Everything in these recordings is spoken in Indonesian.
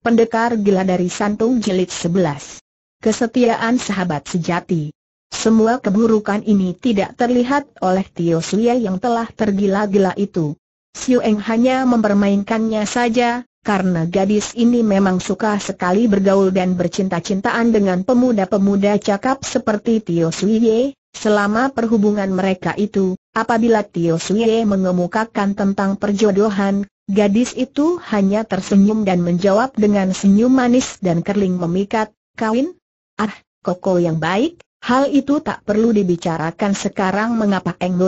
Pendekar gila dari Santung Jilid 11. Kesetiaan sahabat sejati. Semua keburukan ini tidak terlihat oleh Tio Suye yang telah tergila-gila itu. Siu Eng hanya mempermainkannya saja, karena gadis ini memang suka sekali bergaul dan bercinta-cintaan dengan pemuda-pemuda cakap seperti Tio Suye, selama perhubungan mereka itu, apabila Tio Suye mengemukakan tentang perjodohan, Gadis itu hanya tersenyum dan menjawab dengan senyum manis dan kerling memikat, kawin? Ah, koko yang baik, hal itu tak perlu dibicarakan sekarang mengapa Eng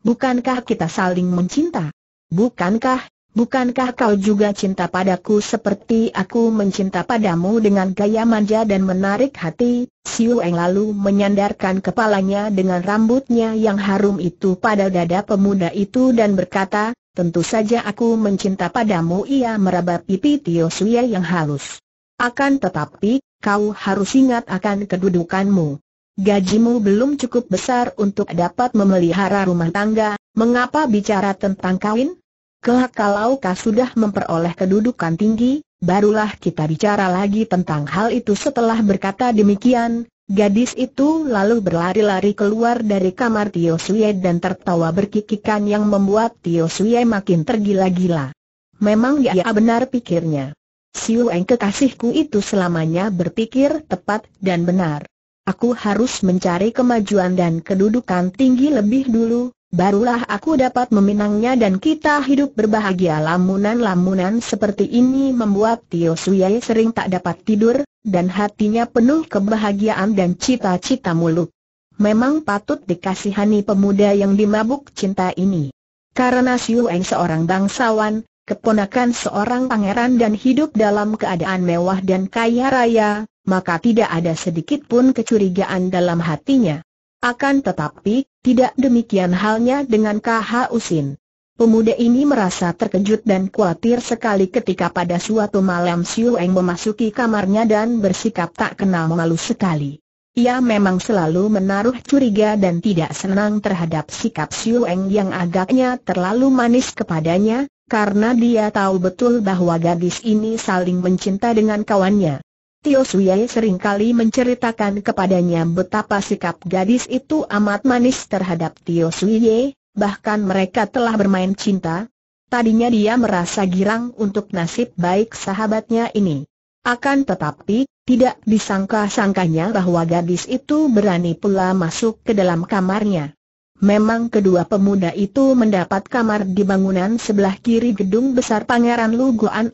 Bukankah kita saling mencinta? Bukankah, bukankah kau juga cinta padaku seperti aku mencinta padamu dengan gaya manja dan menarik hati? Siu Eng lalu menyandarkan kepalanya dengan rambutnya yang harum itu pada dada pemuda itu dan berkata, Tentu saja aku mencinta padamu ia meraba pipi Tio Suya yang halus. Akan tetapi, kau harus ingat akan kedudukanmu. Gajimu belum cukup besar untuk dapat memelihara rumah tangga, mengapa bicara tentang kawin? Kelak kalau kau sudah memperoleh kedudukan tinggi, barulah kita bicara lagi tentang hal itu setelah berkata demikian, Gadis itu lalu berlari-lari keluar dari kamar Tio Suye dan tertawa berkikikan yang membuat Tio Suye makin tergila-gila. Memang ya, ya benar pikirnya. Siu Eng kekasihku itu selamanya berpikir tepat dan benar. Aku harus mencari kemajuan dan kedudukan tinggi lebih dulu, Barulah aku dapat meminangnya dan kita hidup berbahagia lamunan-lamunan seperti ini membuat Tio Suyai sering tak dapat tidur, dan hatinya penuh kebahagiaan dan cita-cita muluk. Memang patut dikasihani pemuda yang dimabuk cinta ini. Karena Siu Eng seorang bangsawan, keponakan seorang pangeran dan hidup dalam keadaan mewah dan kaya raya, maka tidak ada sedikit pun kecurigaan dalam hatinya. Akan tetapi, tidak demikian halnya dengan KH Usin. Pemuda ini merasa terkejut dan khawatir sekali ketika pada suatu malam Siu memasuki kamarnya dan bersikap tak kenal malu sekali. Ia memang selalu menaruh curiga dan tidak senang terhadap sikap Siu Eng yang agaknya terlalu manis kepadanya, karena dia tahu betul bahwa gadis ini saling mencinta dengan kawannya. Tio Suyai seringkali menceritakan kepadanya betapa sikap gadis itu amat manis terhadap Tio Suyai, bahkan mereka telah bermain cinta. Tadinya dia merasa girang untuk nasib baik sahabatnya ini. Akan tetapi, tidak disangka-sangkanya bahwa gadis itu berani pula masuk ke dalam kamarnya. Memang kedua pemuda itu mendapat kamar di bangunan sebelah kiri gedung besar Pangeran Lu Guan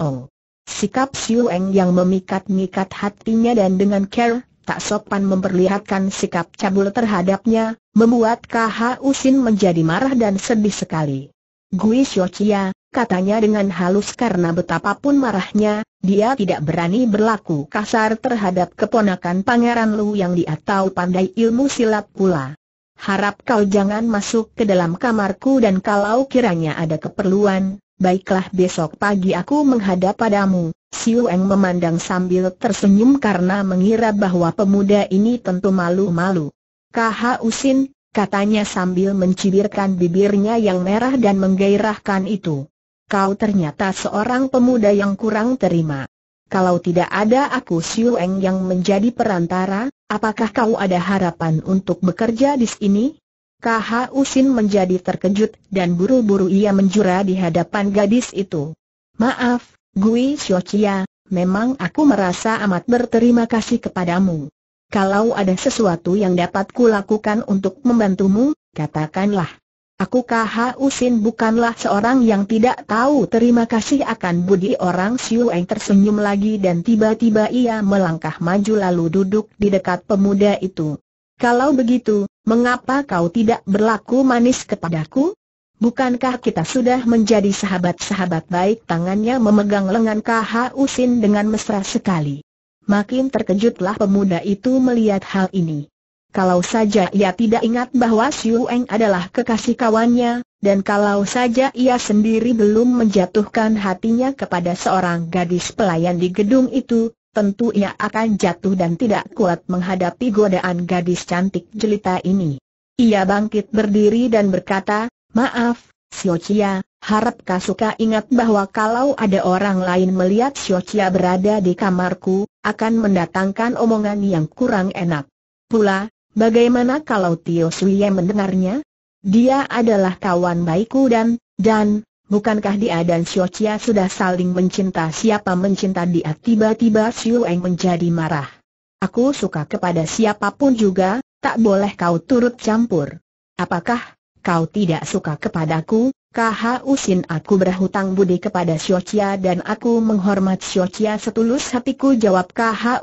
Sikap Siu Eng yang memikat-mikat hatinya dan dengan care, tak sopan memperlihatkan sikap cabul terhadapnya, membuat KH Usin menjadi marah dan sedih sekali. Gui Xiochia, katanya dengan halus karena betapapun marahnya, dia tidak berani berlaku kasar terhadap keponakan Pangeran Lu yang dia tahu pandai ilmu silat pula. Harap kau jangan masuk ke dalam kamarku dan kalau kiranya ada keperluan, Baiklah besok pagi aku menghadap padamu. Siu Eng memandang sambil tersenyum karena mengira bahwa pemuda ini tentu malu-malu. Kah Usin, katanya sambil mencibirkan bibirnya yang merah dan menggairahkan itu. Kau ternyata seorang pemuda yang kurang terima. Kalau tidak ada aku Siu Eng yang menjadi perantara, apakah kau ada harapan untuk bekerja di sini? KH Usin menjadi terkejut dan buru-buru ia menjura di hadapan gadis itu. Maaf, Gui Xiaochia, memang aku merasa amat berterima kasih kepadamu. Kalau ada sesuatu yang dapat kulakukan untuk membantumu, katakanlah. Aku KH Usin bukanlah seorang yang tidak tahu terima kasih akan budi orang Eng tersenyum lagi dan tiba-tiba ia melangkah maju lalu duduk di dekat pemuda itu. Kalau begitu, mengapa kau tidak berlaku manis kepadaku? Bukankah kita sudah menjadi sahabat-sahabat baik tangannya memegang lengan Kah Usin dengan mesra sekali. Makin terkejutlah pemuda itu melihat hal ini. Kalau saja ia tidak ingat bahwa Siu Eng adalah kekasih kawannya, dan kalau saja ia sendiri belum menjatuhkan hatinya kepada seorang gadis pelayan di gedung itu, tentu ia akan jatuh dan tidak kuat menghadapi godaan gadis cantik jelita ini. Ia bangkit berdiri dan berkata, Maaf, Chia, harap suka ingat bahwa kalau ada orang lain melihat Chia berada di kamarku, akan mendatangkan omongan yang kurang enak. Pula, bagaimana kalau Tio Suye mendengarnya? Dia adalah kawan baikku dan, dan, Bukankah dia dan Xiao Chia sudah saling mencinta siapa mencinta dia tiba-tiba Xiao Eng menjadi marah. Aku suka kepada siapapun juga, tak boleh kau turut campur. Apakah kau tidak suka kepadaku? Usin, aku berhutang budi kepada Xiao Chia dan aku menghormat Xiao Chia setulus hatiku jawab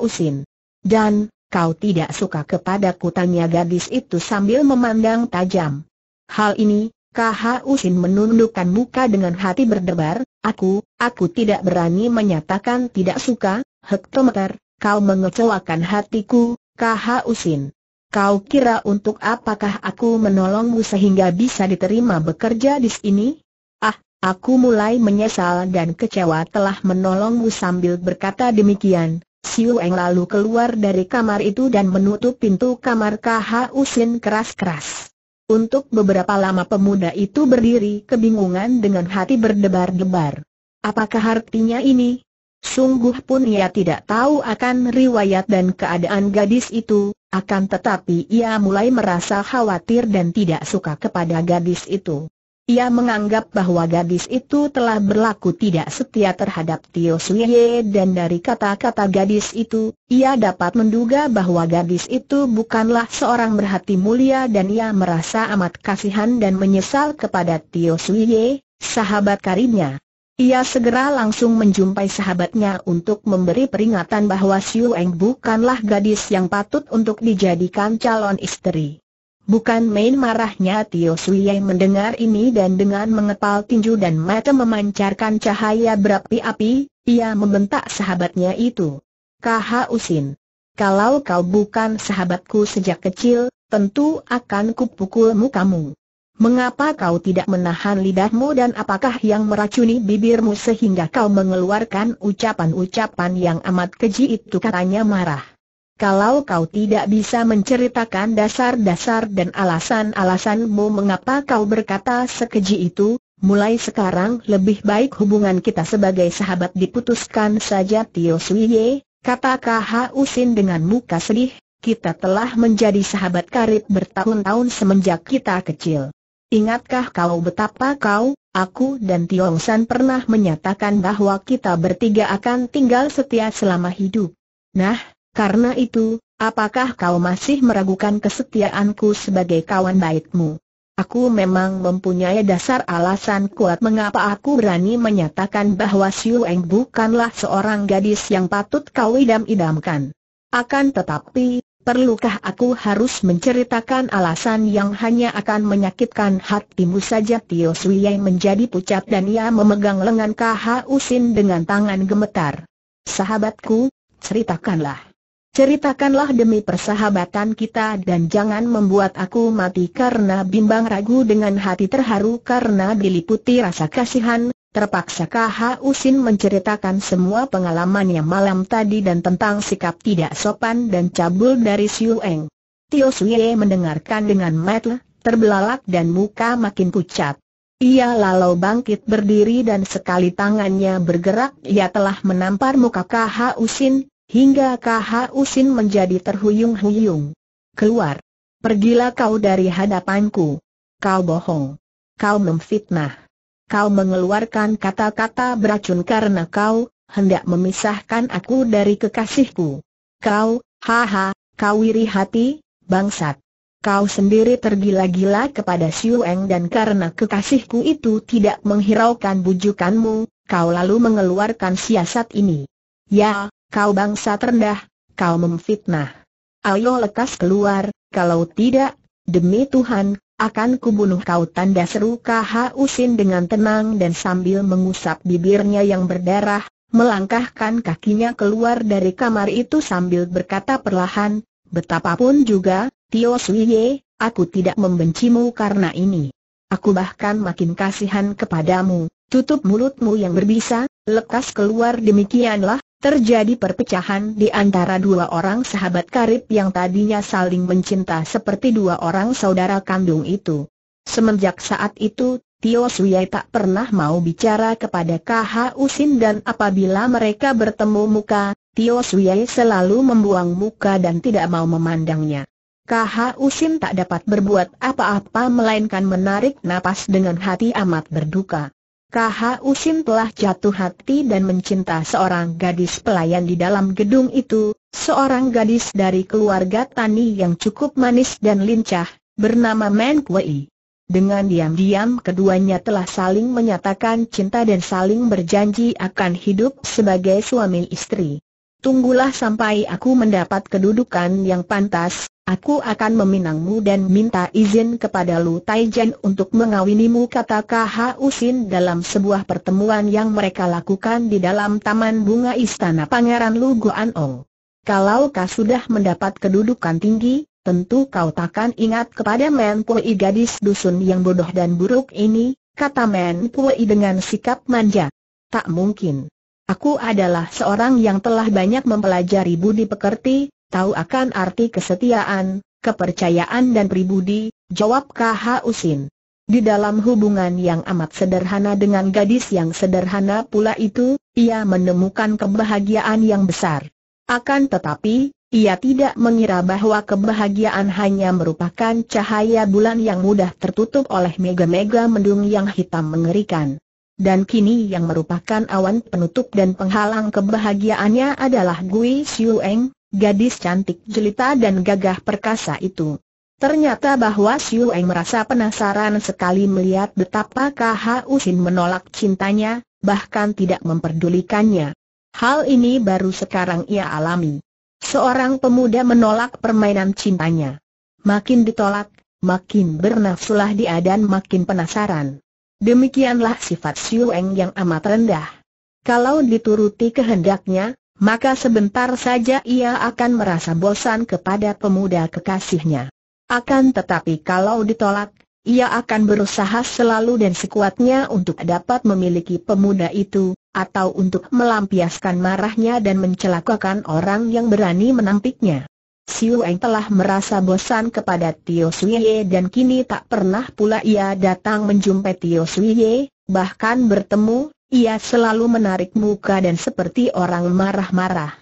Usin. Dan, kau tidak suka kepadaku tanya gadis itu sambil memandang tajam. Hal ini, KHU Usin menundukkan muka dengan hati berdebar, aku, aku tidak berani menyatakan tidak suka, hektometer, kau mengecewakan hatiku, KHU Usin. Kau kira untuk apakah aku menolongmu sehingga bisa diterima bekerja di sini? Ah, aku mulai menyesal dan kecewa telah menolongmu sambil berkata demikian. Siu Eng lalu keluar dari kamar itu dan menutup pintu kamar KHU Usin keras-keras. Untuk beberapa lama pemuda itu berdiri kebingungan dengan hati berdebar-debar. Apakah artinya ini? Sungguh pun ia tidak tahu akan riwayat dan keadaan gadis itu, akan tetapi ia mulai merasa khawatir dan tidak suka kepada gadis itu. Ia menganggap bahwa gadis itu telah berlaku tidak setia terhadap Tio Suye dan dari kata-kata gadis itu, ia dapat menduga bahwa gadis itu bukanlah seorang berhati mulia dan ia merasa amat kasihan dan menyesal kepada Tio Suye, sahabat karibnya. Ia segera langsung menjumpai sahabatnya untuk memberi peringatan bahwa Siu Eng bukanlah gadis yang patut untuk dijadikan calon istri. Bukan main marahnya Tio Suyai mendengar ini dan dengan mengepal tinju dan mata memancarkan cahaya berapi-api, ia membentak sahabatnya itu. KH Usin, kalau kau bukan sahabatku sejak kecil, tentu akan kupukulmu kamu. Mengapa kau tidak menahan lidahmu dan apakah yang meracuni bibirmu sehingga kau mengeluarkan ucapan-ucapan yang amat keji itu katanya marah. Kalau kau tidak bisa menceritakan dasar-dasar dan alasan-alasanmu mengapa kau berkata sekeji itu, mulai sekarang lebih baik hubungan kita sebagai sahabat diputuskan saja Tio Suiye, kata KHU Usin dengan muka sedih, kita telah menjadi sahabat karib bertahun-tahun semenjak kita kecil. Ingatkah kau betapa kau, aku dan Tiong San pernah menyatakan bahwa kita bertiga akan tinggal setia selama hidup? Nah, karena itu, apakah kau masih meragukan kesetiaanku sebagai kawan baikmu? Aku memang mempunyai dasar alasan kuat mengapa aku berani menyatakan bahwa Siu Eng bukanlah seorang gadis yang patut kau idam-idamkan. Akan tetapi, perlukah aku harus menceritakan alasan yang hanya akan menyakitkan hatimu saja Tio Sui menjadi pucat dan ia memegang lengan KH Usin dengan tangan gemetar. Sahabatku, ceritakanlah. Ceritakanlah demi persahabatan kita dan jangan membuat aku mati karena bimbang ragu dengan hati terharu karena diliputi rasa kasihan, terpaksa KH Usin menceritakan semua pengalamannya malam tadi dan tentang sikap tidak sopan dan cabul dari Siu Eng. Tio Suye mendengarkan dengan metel, terbelalak dan muka makin pucat. Ia lalu bangkit berdiri dan sekali tangannya bergerak ia telah menampar muka KH Usin, hingga KH usin menjadi terhuyung-huyung. Keluar. Pergilah kau dari hadapanku. Kau bohong. Kau memfitnah. Kau mengeluarkan kata-kata beracun karena kau hendak memisahkan aku dari kekasihku. Kau, haha, kau iri hati, bangsat. Kau sendiri tergila-gila kepada Siueng dan karena kekasihku itu tidak menghiraukan bujukanmu, kau lalu mengeluarkan siasat ini. Ya, Kau bangsa terendah, kau memfitnah. Ayo lekas keluar, kalau tidak, demi Tuhan, akan kubunuh kau tanda seru Usin dengan tenang dan sambil mengusap bibirnya yang berdarah, melangkahkan kakinya keluar dari kamar itu sambil berkata perlahan, betapapun juga, Tio Suye, aku tidak membencimu karena ini. Aku bahkan makin kasihan kepadamu, tutup mulutmu yang berbisa, lekas keluar demikianlah, Terjadi perpecahan di antara dua orang sahabat karib yang tadinya saling mencinta seperti dua orang saudara kandung itu. Semenjak saat itu, Tio Suyai tak pernah mau bicara kepada KH Usin dan apabila mereka bertemu muka, Tio Suyai selalu membuang muka dan tidak mau memandangnya. KH Usin tak dapat berbuat apa-apa melainkan menarik napas dengan hati amat berduka. KH Usim telah jatuh hati dan mencinta seorang gadis pelayan di dalam gedung itu, seorang gadis dari keluarga tani yang cukup manis dan lincah, bernama Men Kuei. Dengan diam-diam keduanya telah saling menyatakan cinta dan saling berjanji akan hidup sebagai suami istri. Tunggulah sampai aku mendapat kedudukan yang pantas, Aku akan meminangmu dan minta izin kepada Lu Taijen untuk mengawinimu kata KH Usin dalam sebuah pertemuan yang mereka lakukan di dalam Taman Bunga Istana Pangeran Lu Guan Kalau kau sudah mendapat kedudukan tinggi, tentu kau takkan ingat kepada Men Pui gadis dusun yang bodoh dan buruk ini, kata Men Pui dengan sikap manja. Tak mungkin. Aku adalah seorang yang telah banyak mempelajari budi pekerti, tahu akan arti kesetiaan, kepercayaan dan pribudi, jawab KH Usin. Di dalam hubungan yang amat sederhana dengan gadis yang sederhana pula itu, ia menemukan kebahagiaan yang besar. Akan tetapi, ia tidak mengira bahwa kebahagiaan hanya merupakan cahaya bulan yang mudah tertutup oleh mega-mega mendung yang hitam mengerikan. Dan kini yang merupakan awan penutup dan penghalang kebahagiaannya adalah Gui Xiueng, gadis cantik jelita dan gagah perkasa itu. Ternyata bahwa Siu Eng merasa penasaran sekali melihat betapa K.H.U. Sin menolak cintanya, bahkan tidak memperdulikannya. Hal ini baru sekarang ia alami. Seorang pemuda menolak permainan cintanya. Makin ditolak, makin bernafsulah dia dan makin penasaran. Demikianlah sifat Siu Eng yang amat rendah. Kalau dituruti kehendaknya, maka sebentar saja ia akan merasa bosan kepada pemuda kekasihnya. Akan tetapi kalau ditolak, ia akan berusaha selalu dan sekuatnya untuk dapat memiliki pemuda itu, atau untuk melampiaskan marahnya dan mencelakakan orang yang berani menampiknya. Siu Eng telah merasa bosan kepada Tio Suiye dan kini tak pernah pula ia datang menjumpai Tio Suiye, bahkan bertemu, ia selalu menarik muka dan seperti orang marah-marah.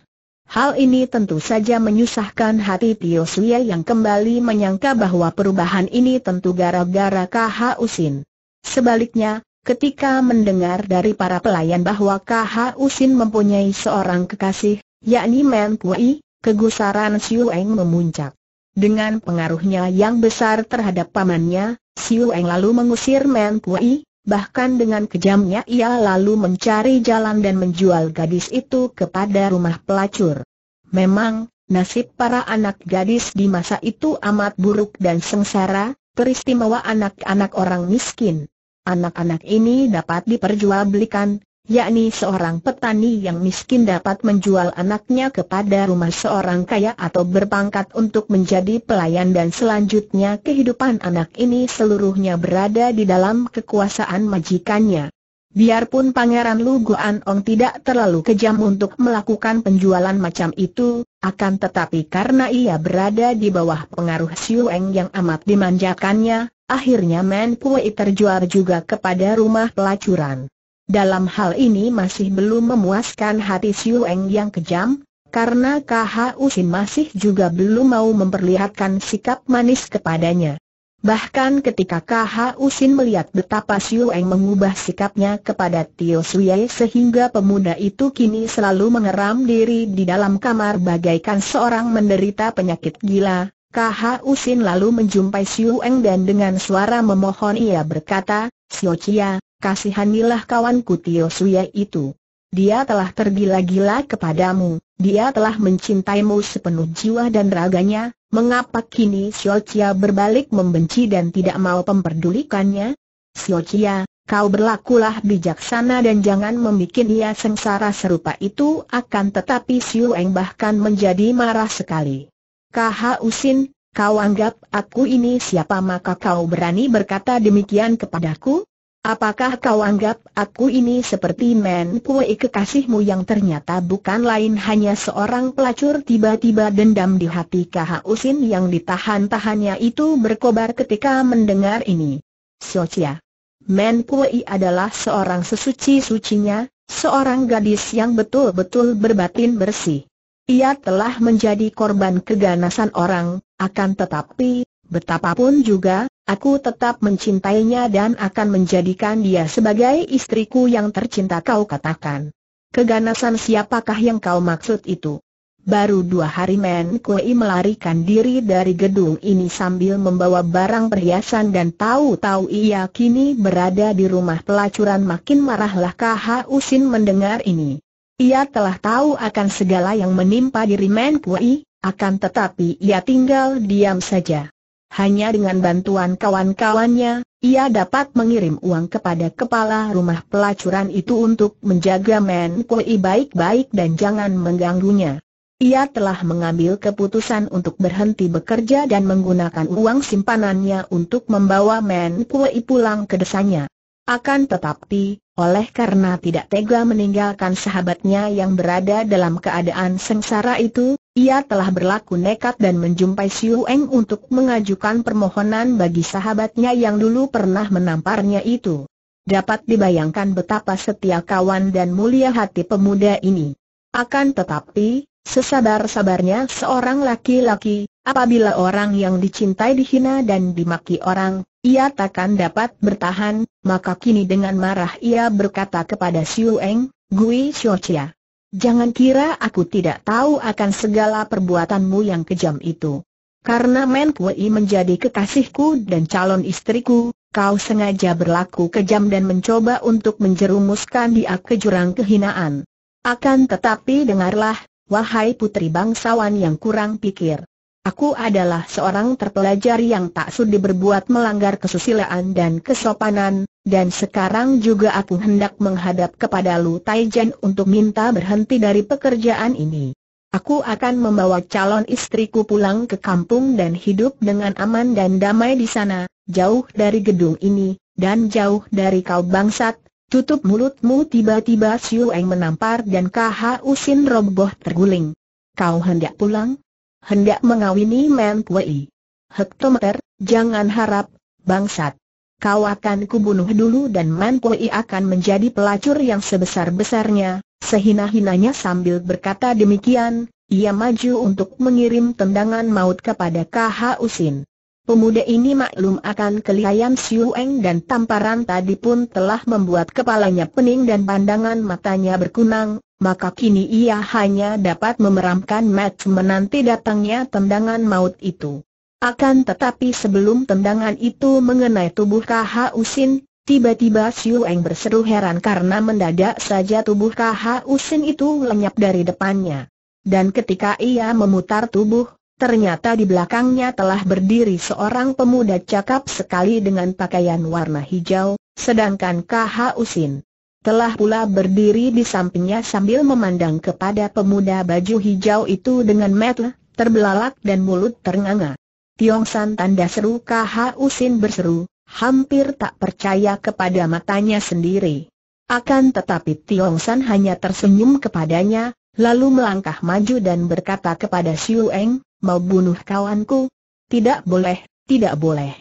Hal ini tentu saja menyusahkan hati Tio Suya yang kembali menyangka bahwa perubahan ini tentu gara-gara KH Usin. Sebaliknya, ketika mendengar dari para pelayan bahwa KH Usin mempunyai seorang kekasih, yakni Men Kui, kegusaran Siu Eng memuncak. Dengan pengaruhnya yang besar terhadap pamannya, Siu Eng lalu mengusir Men Kui, Bahkan dengan kejamnya ia lalu mencari jalan dan menjual gadis itu kepada rumah pelacur. Memang, nasib para anak gadis di masa itu amat buruk dan sengsara, teristimewa anak-anak orang miskin. Anak-anak ini dapat diperjualbelikan, yakni seorang petani yang miskin dapat menjual anaknya kepada rumah seorang kaya atau berpangkat untuk menjadi pelayan dan selanjutnya kehidupan anak ini seluruhnya berada di dalam kekuasaan majikannya. Biarpun Pangeran Lu Guan Ong tidak terlalu kejam untuk melakukan penjualan macam itu, akan tetapi karena ia berada di bawah pengaruh Siu yang amat dimanjakannya, akhirnya Men Pui terjual juga kepada rumah pelacuran. Dalam hal ini masih belum memuaskan hati Siu Eng yang kejam, karena KHU Usin masih juga belum mau memperlihatkan sikap manis kepadanya. Bahkan ketika KH Usin melihat betapa Siu Eng mengubah sikapnya kepada Tio Suye sehingga pemuda itu kini selalu mengeram diri di dalam kamar bagaikan seorang menderita penyakit gila, KH Usin lalu menjumpai Siu Eng dan dengan suara memohon ia berkata, Siu Chia, kasihanilah kawanku Tio Suye itu. Dia telah tergila-gila kepadamu, dia telah mencintaimu sepenuh jiwa dan raganya, mengapa kini Chia berbalik membenci dan tidak mau memperdulikannya? Chia, kau berlakulah bijaksana dan jangan membuat ia sengsara serupa itu akan tetapi Siu Eng bahkan menjadi marah sekali. Kha Usin, kau anggap aku ini siapa maka kau berani berkata demikian kepadaku? Apakah kau anggap aku ini seperti Men kue kekasihmu yang ternyata bukan lain hanya seorang pelacur tiba-tiba dendam di hati Usin yang ditahan-tahannya itu berkobar ketika mendengar ini. Socia. Men Kuei adalah seorang sesuci-sucinya, seorang gadis yang betul-betul berbatin bersih. Ia telah menjadi korban keganasan orang, akan tetapi, betapapun juga, Aku tetap mencintainya dan akan menjadikan dia sebagai istriku yang tercinta kau katakan. Keganasan siapakah yang kau maksud itu? Baru dua hari Men Kui melarikan diri dari gedung ini sambil membawa barang perhiasan dan tahu-tahu ia kini berada di rumah pelacuran makin marahlah KH Usin mendengar ini. Ia telah tahu akan segala yang menimpa diri Men Kui, akan tetapi ia tinggal diam saja. Hanya dengan bantuan kawan-kawannya, ia dapat mengirim uang kepada kepala rumah pelacuran itu untuk menjaga Men Kui baik-baik dan jangan mengganggunya. Ia telah mengambil keputusan untuk berhenti bekerja dan menggunakan uang simpanannya untuk membawa Men Kui pulang ke desanya. Akan tetapi, oleh karena tidak tega meninggalkan sahabatnya yang berada dalam keadaan sengsara itu, ia telah berlaku nekat dan menjumpai Siu Eng untuk mengajukan permohonan bagi sahabatnya yang dulu pernah menamparnya itu. Dapat dibayangkan betapa setia kawan dan mulia hati pemuda ini. Akan tetapi, sesabar-sabarnya seorang laki-laki, apabila orang yang dicintai dihina dan dimaki orang, ia takkan dapat bertahan, maka kini dengan marah ia berkata kepada Siu Eng, Gui Xiu Chia. Jangan kira aku tidak tahu akan segala perbuatanmu yang kejam itu. Karena Men Kui menjadi kekasihku dan calon istriku, kau sengaja berlaku kejam dan mencoba untuk menjerumuskan dia ke jurang kehinaan. Akan tetapi dengarlah, wahai putri bangsawan yang kurang pikir. Aku adalah seorang terpelajar yang tak sudi berbuat melanggar kesusilaan dan kesopanan, dan sekarang juga aku hendak menghadap kepada Lu Taijen untuk minta berhenti dari pekerjaan ini. Aku akan membawa calon istriku pulang ke kampung dan hidup dengan aman dan damai di sana, jauh dari gedung ini, dan jauh dari kau bangsat. Tutup mulutmu tiba-tiba Siu Eng menampar dan KHU Usin roboh terguling. Kau hendak pulang? hendak mengawini Pui? Hektometer, jangan harap, bangsat. Kau akan kubunuh dulu dan Pui akan menjadi pelacur yang sebesar-besarnya, sehina-hinanya sambil berkata demikian, ia maju untuk mengirim tendangan maut kepada KH Usin. Pemuda ini maklum akan kelihayan Siu Eng dan tamparan tadi pun telah membuat kepalanya pening dan pandangan matanya berkunang, maka kini ia hanya dapat memeramkan mata menanti datangnya tendangan maut itu. Akan tetapi sebelum tendangan itu mengenai tubuh KH Usin, tiba-tiba Siu Eng berseru heran karena mendadak saja tubuh KH Usin itu lenyap dari depannya. Dan ketika ia memutar tubuh, ternyata di belakangnya telah berdiri seorang pemuda cakap sekali dengan pakaian warna hijau, sedangkan KH Usin telah pula berdiri di sampingnya sambil memandang kepada pemuda baju hijau itu dengan mata terbelalak dan mulut ternganga. Tiong San tanda seru KHU Usin berseru, hampir tak percaya kepada matanya sendiri. Akan tetapi Tiong San hanya tersenyum kepadanya, lalu melangkah maju dan berkata kepada Xiu Eng, mau bunuh kawanku? Tidak boleh, tidak boleh.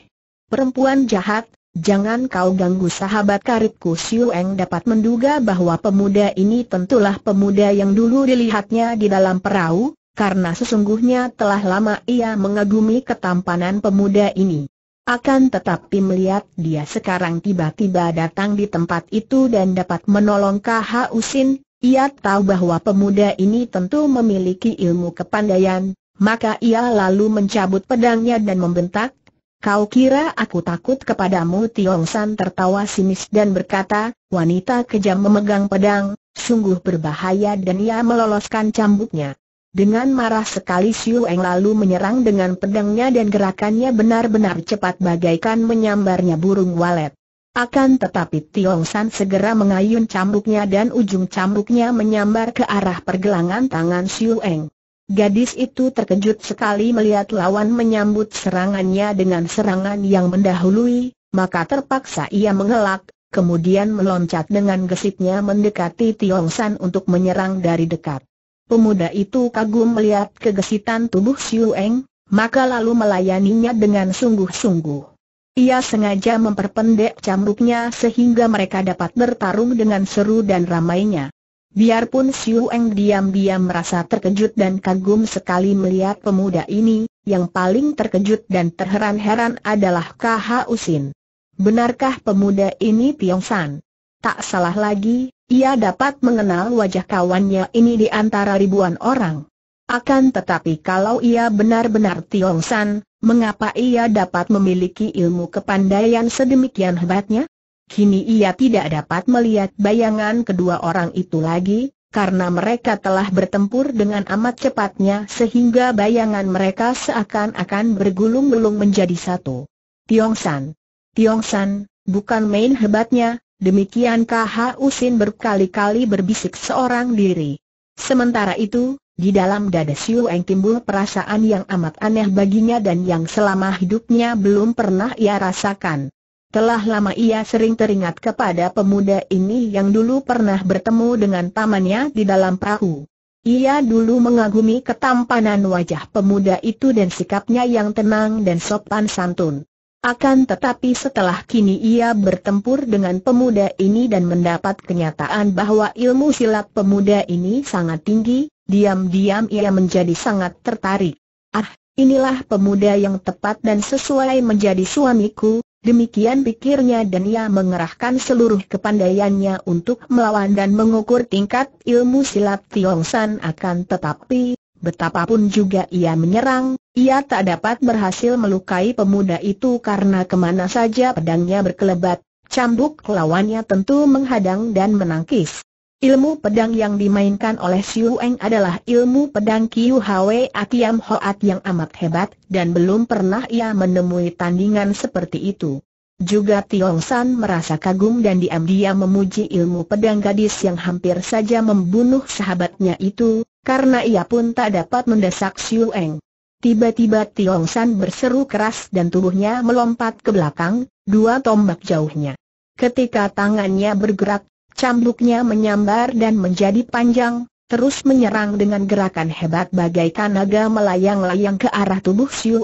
Perempuan jahat, Jangan kau ganggu sahabat karibku Siu Eng dapat menduga bahwa pemuda ini tentulah pemuda yang dulu dilihatnya di dalam perahu, karena sesungguhnya telah lama ia mengagumi ketampanan pemuda ini. Akan tetapi melihat dia sekarang tiba-tiba datang di tempat itu dan dapat menolong KH Usin, ia tahu bahwa pemuda ini tentu memiliki ilmu kepandaian, maka ia lalu mencabut pedangnya dan membentak, Kau kira aku takut kepadamu Tiong San tertawa sinis dan berkata, wanita kejam memegang pedang, sungguh berbahaya dan ia meloloskan cambuknya. Dengan marah sekali Siu Eng lalu menyerang dengan pedangnya dan gerakannya benar-benar cepat bagaikan menyambarnya burung walet. Akan tetapi Tiong San segera mengayun cambuknya dan ujung cambuknya menyambar ke arah pergelangan tangan Siu Eng. Gadis itu terkejut sekali melihat lawan menyambut serangannya dengan serangan yang mendahului, maka terpaksa ia mengelak, kemudian meloncat dengan gesitnya mendekati Tiong San untuk menyerang dari dekat. Pemuda itu kagum melihat kegesitan tubuh Siu Eng, maka lalu melayaninya dengan sungguh-sungguh. Ia sengaja memperpendek cambuknya sehingga mereka dapat bertarung dengan seru dan ramainya. Biarpun Siu Eng diam-diam merasa terkejut dan kagum sekali melihat pemuda ini, yang paling terkejut dan terheran-heran adalah KH Usin. Benarkah pemuda ini Tiong San? Tak salah lagi, ia dapat mengenal wajah kawannya ini di antara ribuan orang. Akan tetapi kalau ia benar-benar Tiong San, mengapa ia dapat memiliki ilmu kepandaian sedemikian hebatnya? Kini ia tidak dapat melihat bayangan kedua orang itu lagi, karena mereka telah bertempur dengan amat cepatnya sehingga bayangan mereka seakan-akan bergulung-gulung menjadi satu. Tiong San. Tiong San, bukan main hebatnya, demikian KH Usin berkali-kali berbisik seorang diri. Sementara itu, di dalam dada Siu Eng timbul perasaan yang amat aneh baginya dan yang selama hidupnya belum pernah ia rasakan. Telah lama ia sering teringat kepada pemuda ini yang dulu pernah bertemu dengan pamannya di dalam perahu. Ia dulu mengagumi ketampanan wajah pemuda itu dan sikapnya yang tenang dan sopan santun. Akan tetapi setelah kini ia bertempur dengan pemuda ini dan mendapat kenyataan bahwa ilmu silat pemuda ini sangat tinggi, diam-diam ia menjadi sangat tertarik. Ah, inilah pemuda yang tepat dan sesuai menjadi suamiku, Demikian pikirnya dan ia mengerahkan seluruh kepandaiannya untuk melawan dan mengukur tingkat ilmu silat Tiong San akan tetapi, betapapun juga ia menyerang, ia tak dapat berhasil melukai pemuda itu karena kemana saja pedangnya berkelebat, cambuk lawannya tentu menghadang dan menangkis. Ilmu pedang yang dimainkan oleh Siu Eng adalah ilmu pedang Kiu Hwe Atiam Hoat yang amat hebat, dan belum pernah ia menemui tandingan seperti itu. Juga Tiong San merasa kagum dan diam-diam memuji ilmu pedang gadis yang hampir saja membunuh sahabatnya itu, karena ia pun tak dapat mendesak Siu Eng. Tiba-tiba Tiong San berseru keras dan tubuhnya melompat ke belakang, dua tombak jauhnya. Ketika tangannya bergerak, Cambuknya menyambar dan menjadi panjang, terus menyerang dengan gerakan hebat bagaikan naga melayang-layang ke arah tubuh Siu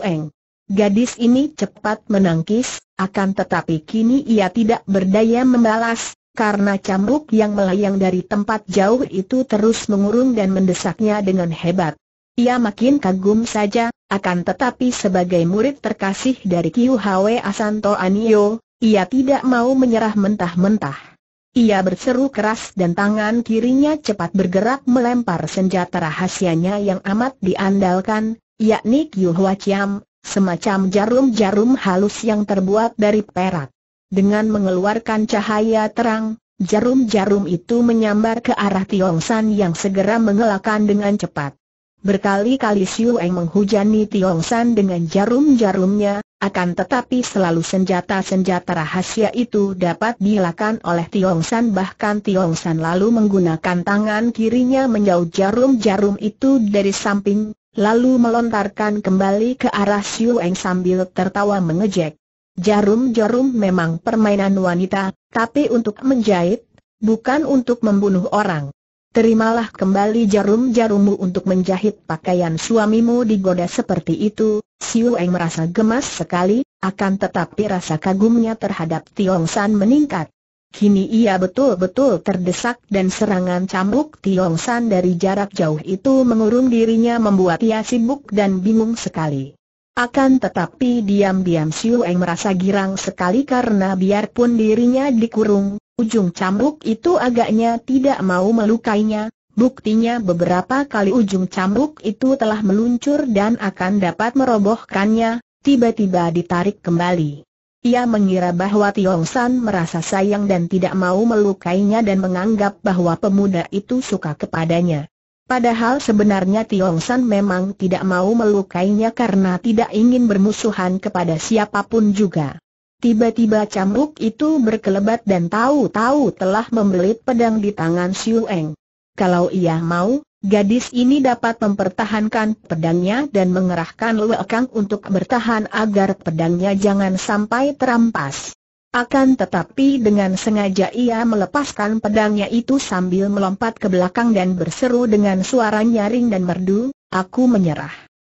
Gadis ini cepat menangkis, akan tetapi kini ia tidak berdaya membalas, karena cambuk yang melayang dari tempat jauh itu terus mengurung dan mendesaknya dengan hebat. Ia makin kagum saja, akan tetapi sebagai murid terkasih dari Kiu Hwe Asanto Anio, ia tidak mau menyerah mentah-mentah. Ia berseru keras dan tangan kirinya cepat bergerak melempar senjata rahasianya yang amat diandalkan, yakni Kiu Hua Chiam, semacam jarum-jarum halus yang terbuat dari perak. Dengan mengeluarkan cahaya terang, jarum-jarum itu menyambar ke arah Tiong San yang segera mengelakkan dengan cepat. Berkali-kali Siu Eng menghujani Tiong San dengan jarum-jarumnya, akan tetapi selalu senjata-senjata rahasia itu dapat dilakukan oleh Tiong San bahkan Tiong San lalu menggunakan tangan kirinya menjauh jarum-jarum itu dari samping, lalu melontarkan kembali ke arah Siu Eng sambil tertawa mengejek. Jarum-jarum memang permainan wanita, tapi untuk menjahit, bukan untuk membunuh orang. Terimalah kembali jarum-jarummu untuk menjahit pakaian suamimu digoda seperti itu. Siu Eng merasa gemas sekali, akan tetapi rasa kagumnya terhadap Tiong San meningkat. Kini ia betul-betul terdesak dan serangan cambuk Tiong San dari jarak jauh itu mengurung dirinya membuat ia sibuk dan bingung sekali. Akan tetapi diam-diam Siu Eng merasa girang sekali karena biarpun dirinya dikurung, ujung cambuk itu agaknya tidak mau melukainya, buktinya beberapa kali ujung cambuk itu telah meluncur dan akan dapat merobohkannya, tiba-tiba ditarik kembali. Ia mengira bahwa Tiong San merasa sayang dan tidak mau melukainya dan menganggap bahwa pemuda itu suka kepadanya. Padahal sebenarnya Tiong San memang tidak mau melukainya karena tidak ingin bermusuhan kepada siapapun juga. Tiba-tiba cambuk itu berkelebat dan tahu-tahu telah membelit pedang di tangan Siu Eng. Kalau ia mau, gadis ini dapat mempertahankan pedangnya dan mengerahkan Lue Kang untuk bertahan agar pedangnya jangan sampai terampas. Akan tetapi dengan sengaja ia melepaskan pedangnya itu sambil melompat ke belakang dan berseru dengan suara nyaring dan merdu, aku menyerah.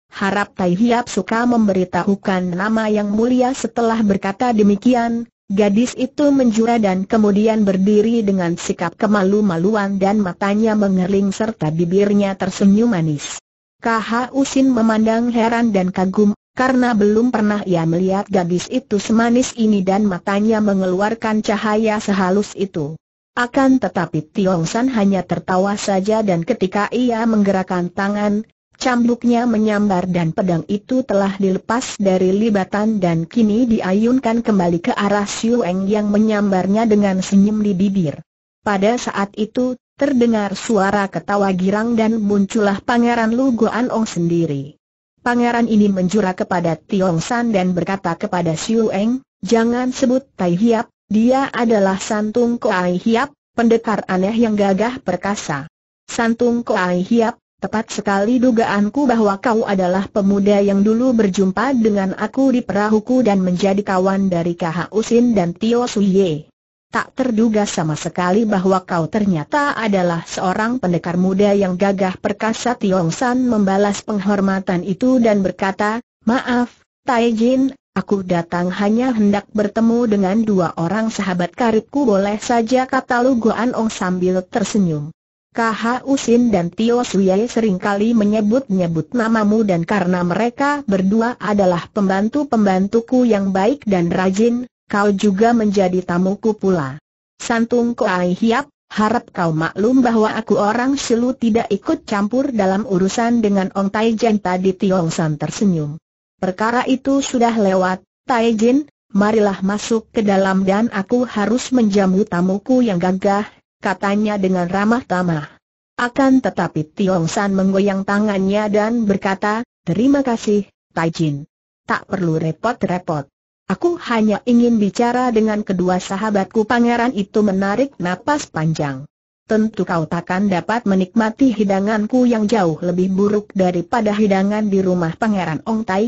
Harap Tai Hiap suka memberitahukan nama yang mulia setelah berkata demikian, Gadis itu menjura dan kemudian berdiri dengan sikap kemalu-maluan dan matanya mengering serta bibirnya tersenyum manis. KH Usin memandang heran dan kagum, karena belum pernah ia melihat gadis itu semanis ini dan matanya mengeluarkan cahaya sehalus itu. Akan tetapi Tiong San hanya tertawa saja dan ketika ia menggerakkan tangan, cambuknya menyambar dan pedang itu telah dilepas dari libatan dan kini diayunkan kembali ke arah Siu Eng yang menyambarnya dengan senyum di bibir. Pada saat itu, terdengar suara ketawa girang dan muncullah Pangeran Guan Ong sendiri pangeran ini menjura kepada Tiong San dan berkata kepada Siu Eng, jangan sebut Tai Hiap, dia adalah Santung Koai Hiap, pendekar aneh yang gagah perkasa. Santung Koai Hiap, tepat sekali dugaanku bahwa kau adalah pemuda yang dulu berjumpa dengan aku di perahuku dan menjadi kawan dari KH Usin dan Tio Suye. Tak terduga sama sekali bahwa kau ternyata adalah seorang pendekar muda yang gagah perkasa Tiong San membalas penghormatan itu dan berkata, Maaf, Tai Jin, aku datang hanya hendak bertemu dengan dua orang sahabat karibku boleh saja kata Lu Guan Ong sambil tersenyum. KH Usin dan Tio Suyai seringkali menyebut-nyebut namamu dan karena mereka berdua adalah pembantu-pembantuku yang baik dan rajin, kau juga menjadi tamuku pula. Santung Koai Hiap, harap kau maklum bahwa aku orang selu tidak ikut campur dalam urusan dengan Ong Tai Jin tadi Tiong San tersenyum. Perkara itu sudah lewat, Tai Jin, marilah masuk ke dalam dan aku harus menjamu tamuku yang gagah, katanya dengan ramah tamah. Akan tetapi Tiong San menggoyang tangannya dan berkata, terima kasih, Taijin. Tak perlu repot-repot. Aku hanya ingin bicara dengan kedua sahabatku pangeran itu menarik napas panjang. Tentu kau takkan dapat menikmati hidanganku yang jauh lebih buruk daripada hidangan di rumah pangeran Ong Tai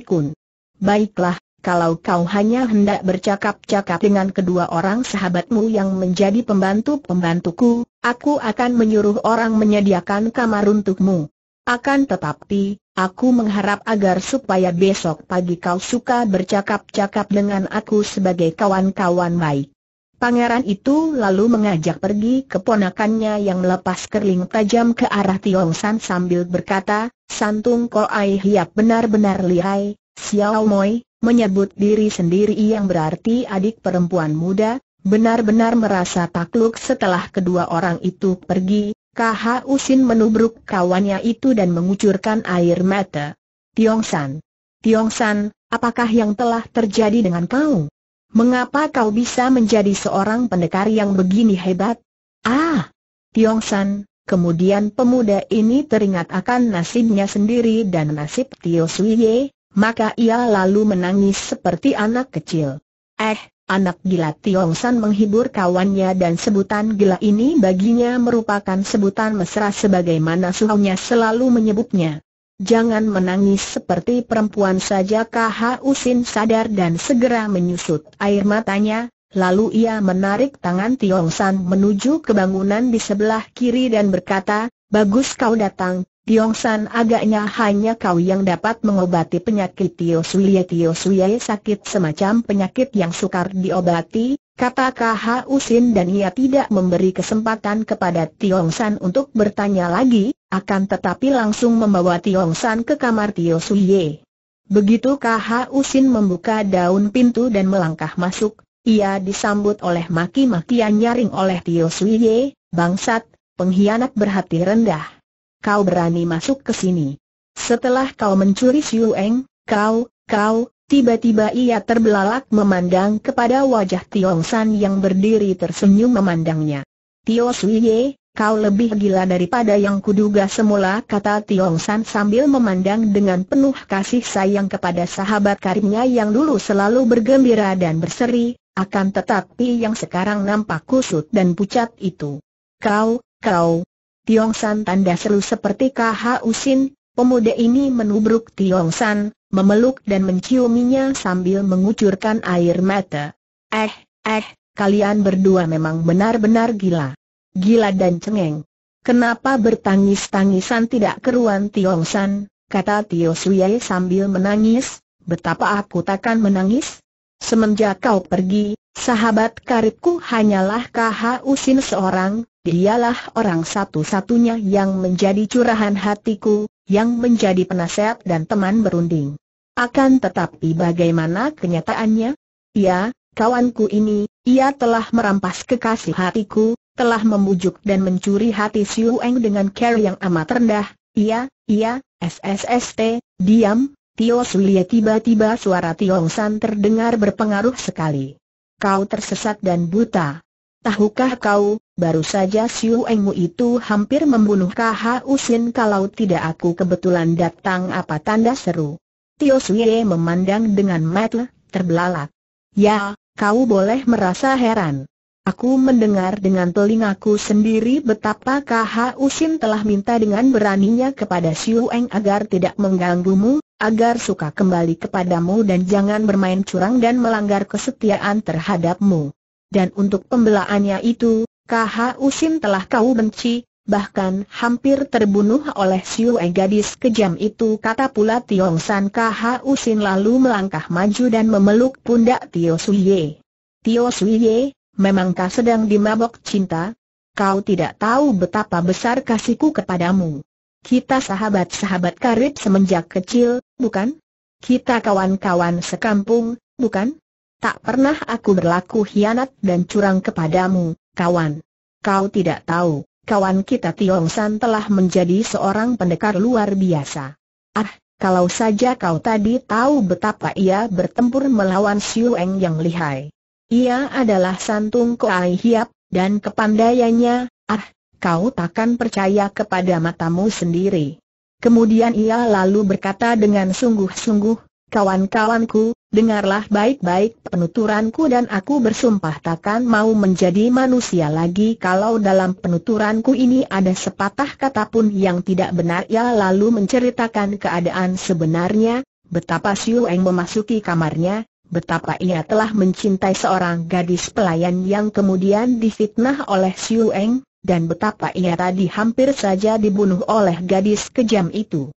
Baiklah, kalau kau hanya hendak bercakap-cakap dengan kedua orang sahabatmu yang menjadi pembantu-pembantuku, aku akan menyuruh orang menyediakan kamar untukmu. Akan tetapi, aku mengharap agar supaya besok pagi kau suka bercakap-cakap dengan aku sebagai kawan-kawan baik. Pangeran itu lalu mengajak pergi keponakannya yang melepas kerling tajam ke arah Tiong San sambil berkata, Santung Ko Ai Hiap benar-benar lihai, Xiao Moi, menyebut diri sendiri yang berarti adik perempuan muda, benar-benar merasa takluk setelah kedua orang itu pergi, KH Usin menubruk kawannya itu dan mengucurkan air mata. Tiong San. Tiong San, apakah yang telah terjadi dengan kau? Mengapa kau bisa menjadi seorang pendekar yang begini hebat? Ah! Tiong San, kemudian pemuda ini teringat akan nasibnya sendiri dan nasib Tio Suiye, maka ia lalu menangis seperti anak kecil. Eh, Anak gila Tiong San menghibur kawannya dan sebutan gila ini baginya merupakan sebutan mesra sebagaimana suhunya selalu menyebutnya. Jangan menangis seperti perempuan saja KH Usin sadar dan segera menyusut air matanya, lalu ia menarik tangan Tiong San menuju ke bangunan di sebelah kiri dan berkata, Bagus kau datang, Tiong San agaknya hanya kau yang dapat mengobati penyakit Tio Suye Tio Suye sakit semacam penyakit yang sukar diobati, kata KH Usin dan ia tidak memberi kesempatan kepada Tiong San untuk bertanya lagi, akan tetapi langsung membawa Tiong San ke kamar Tio Suye. Begitu KH Usin membuka daun pintu dan melangkah masuk, ia disambut oleh maki maki yang nyaring oleh Tio Suye, bangsat, pengkhianat berhati rendah kau berani masuk ke sini. Setelah kau mencuri Siu Eng, kau, kau, tiba-tiba ia terbelalak memandang kepada wajah Tiong San yang berdiri tersenyum memandangnya. Tio Ye, kau lebih gila daripada yang kuduga semula kata Tiong San sambil memandang dengan penuh kasih sayang kepada sahabat karibnya yang dulu selalu bergembira dan berseri, akan tetapi yang sekarang nampak kusut dan pucat itu. Kau, kau, Tiong San tanda seru seperti KH Usin, pemuda ini menubruk Tiong San, memeluk dan menciuminya sambil mengucurkan air mata. Eh, eh, kalian berdua memang benar-benar gila. Gila dan cengeng. Kenapa bertangis-tangisan tidak keruan Tiong San, kata Tio Suyai sambil menangis, betapa aku takkan menangis? Semenjak kau pergi, Sahabat karibku hanyalah KH Usin seorang, dialah orang satu-satunya yang menjadi curahan hatiku, yang menjadi penasehat dan teman berunding. Akan tetapi bagaimana kenyataannya? Ya, kawanku ini, ia telah merampas kekasih hatiku, telah membujuk dan mencuri hati Siu Eng dengan care yang amat rendah, iya, iya, SSST, diam, Tio Sulia tiba-tiba suara Tiong San terdengar berpengaruh sekali kau tersesat dan buta. Tahukah kau, baru saja Siu Engmu itu hampir membunuh KH Usin kalau tidak aku kebetulan datang apa tanda seru. Tio Suye memandang dengan matle, terbelalak. Ya, kau boleh merasa heran. Aku mendengar dengan telingaku sendiri betapa KH Usin telah minta dengan beraninya kepada Siu Eng agar tidak mengganggumu, agar suka kembali kepadamu dan jangan bermain curang dan melanggar kesetiaan terhadapmu. Dan untuk pembelaannya itu, KH Usin telah kau benci, bahkan hampir terbunuh oleh Siu gadis kejam itu kata pula Tiong San KH Usin lalu melangkah maju dan memeluk pundak Tio Suye. Tio Suye, memangkah sedang dimabok cinta? Kau tidak tahu betapa besar kasihku kepadamu. Kita sahabat-sahabat karib semenjak kecil, bukan? Kita kawan-kawan sekampung, bukan? Tak pernah aku berlaku hianat dan curang kepadamu, kawan. Kau tidak tahu, kawan kita Tiong San telah menjadi seorang pendekar luar biasa. Ah, kalau saja kau tadi tahu betapa ia bertempur melawan Siu Eng yang lihai. Ia adalah santung Koai Hiap, dan kepandaiannya, ah, kau takkan percaya kepada matamu sendiri. Kemudian ia lalu berkata dengan sungguh-sungguh, kawan-kawanku, dengarlah baik-baik penuturanku dan aku bersumpah takkan mau menjadi manusia lagi kalau dalam penuturanku ini ada sepatah kata pun yang tidak benar. Ia lalu menceritakan keadaan sebenarnya, betapa Siu Eng memasuki kamarnya, betapa ia telah mencintai seorang gadis pelayan yang kemudian difitnah oleh Siu Eng, dan betapa ia tadi hampir saja dibunuh oleh gadis kejam itu.